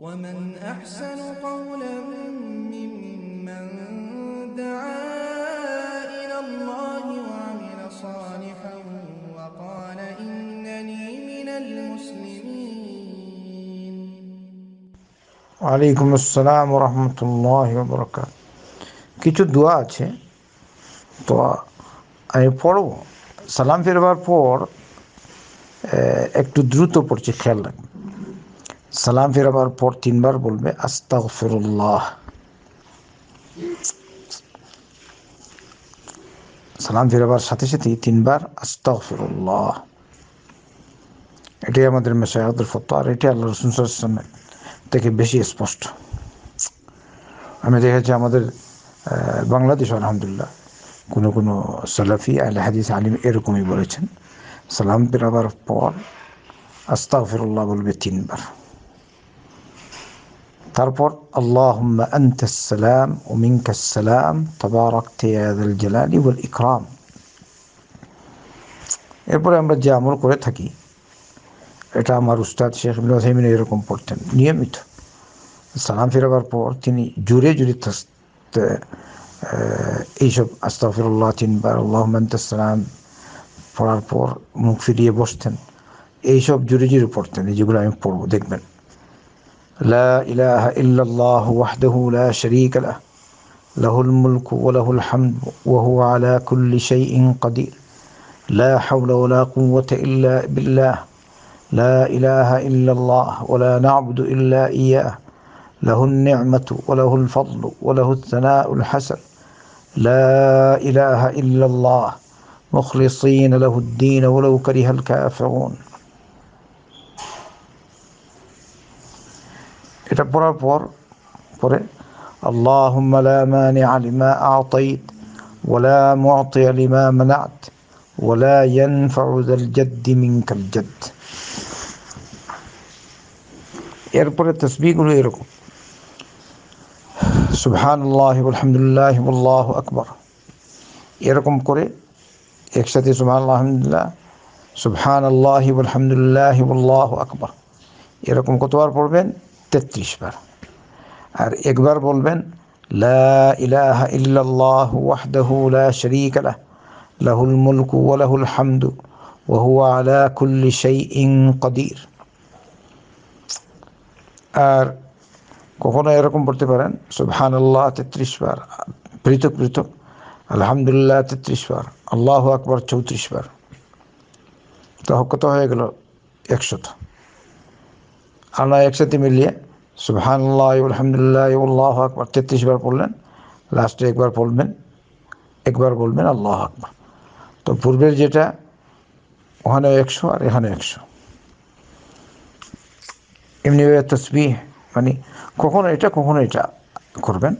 ومن أحسن قولا ممن دعا إلى الله وعمل صالحا وقال إنني من المسلمين وعليكم السلام ورحمة الله وبركاته কিছু দোয়া আছে তো আমি পড়ব সালাম ফেরবার পর একটু দ্রুত পড়ছি খেয়াল রাখবেন সালাম ফেরাবার পর তিনবার বলবে আস্তাক ফেরুল্লাহ সালাম ফেরাবার সাথে সাথে তিনবার আস্তাক ফিরুল্লাহ এটাই আমাদের মেশায়াতের ফতো আর এটি আল্লাহ রসুন সাল্লামের থেকে বেশি স্পষ্ট আমি দেখেছি আমাদের বাংলাদেশ আলহামদুলিল্লাহ কোনো কোনো সালাফি আল হাদিস আলিম এরকমই বলেছেন সালাম ফেরাবার পর আস্তাক ফেরুল্লাহ বলবে তিনবার তারপর আল্লাহম্মা তবারক ইকরাম এরপরে আমরা যে আমল করে থাকি এটা আমার উস্তাদ শেখ মিলাহিমিন এরকম পড়তেন নিয়মিত সালাম ফেরাবার পর তিনি জুড়ে জুড়ে এইসব আস্তাফিরুল্লাহ তিনবার সালাম পড়ার পর মুখ ফিরিয়ে বসতেন এইসব জুড়ে জুড়ে পড়তেন এই যেগুলো আমি পড়বো দেখবেন لا إله إلا الله وحده لا شريك له له الملك وله الحمد وهو على كل شيء قدير لا حول ولا قوة إلا بالله لا إله إلا الله ولا نعبد إلا إياه له النعمة وله الفضل وله الثناء الحسن لا إله إلا الله مخلصين له الدين ولو كره الكافرون এটা পড়ার পর পরে اللهم لا مانع لما اعطيت ولا معطي لما منعت ولا ينفع ذا الجد منك الجد এরপরে তসবিহগুলো এরকম سبحان الله والحمد لله والله اكبر এরকম করে একসাথে سبحان الله الحمد لله سبحان الله والحمد لله والله اكبر এরকম কতবার পড়বেন তেত্রিশ বার আর একবার বলবেন লা ইলাহা ইল্লাল্লাহ ওয়াহদাহু লা শারীকা লাহ লাহুল মুলকু ওয়া লাহুল হামদু ওয়া হুয়া আলা কুল্লি শাইইন কাদির আর কখনো এরকম পড়তে পারেন আল্লাহ 33 বার পৃথক পৃথক আলহামদুলিল্লাহ 33 বার আল্লাহু আকবার 34 বার তো কত হয়ে গেল 100 আপনারা একসাথে মিলিয়ে সুবহানাল্লাহ আলহামদুলিল্লাহ আকবর তেত্রিশ বার পড়লেন লাস্টে একবার পড়বেন একবার বলবেন আল্লাহ আকবর তো পূর্বের যেটা ওখানে একশো আর এখানে একশো এমনি তসবি মানে কখনো এটা কখনো এটা করবেন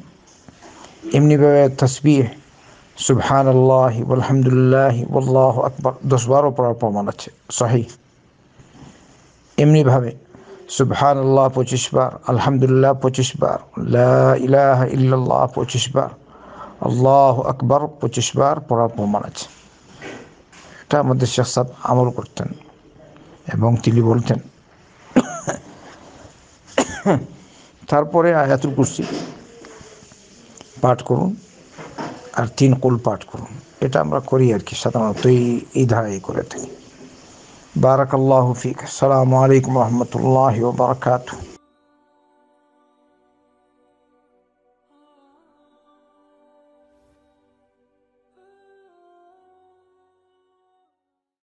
এমনিভাবে তসবি সুহান আল্লাহ আলহামদুলিল্লাহ আকবর দশ দশবারও পড়ার প্রমাণ আছে সহি এমনিভাবে সুবহানাল্লাহ পঁচিশ বার আলহামদুলিল্লাহ পঁচিশ বার ইলাহ ইল্লাল্লাহ পঁচিশ বার আল্লাহ আকবর পঁচিশ বার পড়ার প্রমাণ আছে এটা আমাদের শেখ সাহেব আমল করতেন এবং তিনি বলতেন তারপরে আয়াতুল কুরসি পাঠ করুন আর তিন কুল পাঠ করুন এটা আমরা করি আর কি সাধারণত এই ধারাই করে থাকি بارك الله فيك السلام عليكم ورحمة الله وبركاته